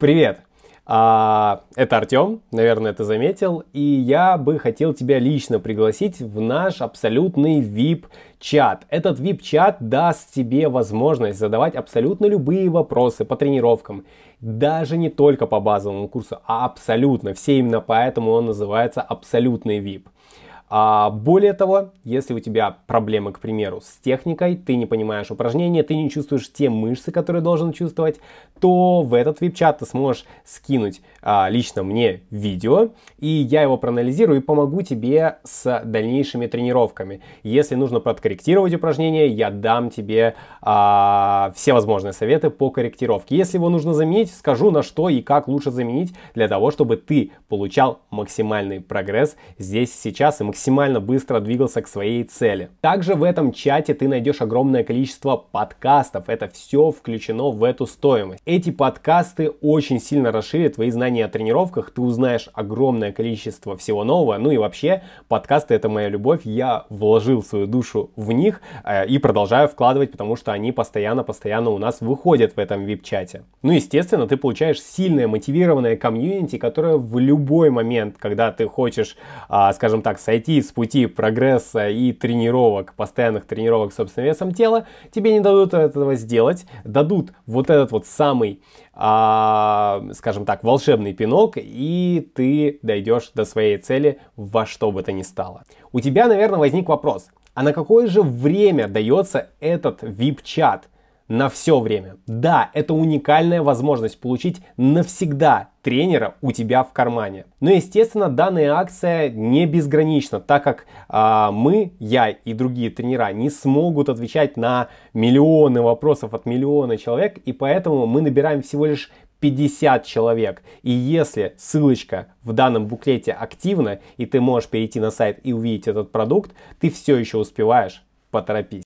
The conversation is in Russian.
Привет! А, это Артем, наверное, это заметил, и я бы хотел тебя лично пригласить в наш абсолютный VIP-чат. Этот VIP-чат даст тебе возможность задавать абсолютно любые вопросы по тренировкам, даже не только по базовому курсу, а абсолютно, все именно поэтому он называется абсолютный VIP. А более того, если у тебя проблемы, к примеру, с техникой, ты не понимаешь упражнения, ты не чувствуешь те мышцы, которые должен чувствовать, то в этот вип-чат ты сможешь скинуть а, лично мне видео, и я его проанализирую и помогу тебе с дальнейшими тренировками. Если нужно подкорректировать упражнение, я дам тебе а, все возможные советы по корректировке. Если его нужно заменить, скажу на что и как лучше заменить для того, чтобы ты получал максимальный прогресс здесь сейчас и максимально максимально быстро двигался к своей цели. Также в этом чате ты найдешь огромное количество подкастов. Это все включено в эту стоимость. Эти подкасты очень сильно расширят твои знания о тренировках. Ты узнаешь огромное количество всего нового. Ну и вообще, подкасты это моя любовь. Я вложил свою душу в них э, и продолжаю вкладывать, потому что они постоянно-постоянно у нас выходят в этом вип-чате. Ну, естественно, ты получаешь сильное, мотивированное комьюнити, которое в любой момент, когда ты хочешь, э, скажем так, сойти уйти с пути прогресса и тренировок, постоянных тренировок собственным весом тела, тебе не дадут этого сделать, дадут вот этот вот самый, а, скажем так, волшебный пинок, и ты дойдешь до своей цели во что бы то ни стало. У тебя, наверное, возник вопрос, а на какое же время дается этот VIP-чат? на все время. Да, это уникальная возможность получить навсегда тренера у тебя в кармане. Но, естественно, данная акция не безгранична, так как э, мы, я и другие тренера не смогут отвечать на миллионы вопросов от миллиона человек, и поэтому мы набираем всего лишь 50 человек. И если ссылочка в данном буклете активна, и ты можешь перейти на сайт и увидеть этот продукт, ты все еще успеваешь. Поторопись.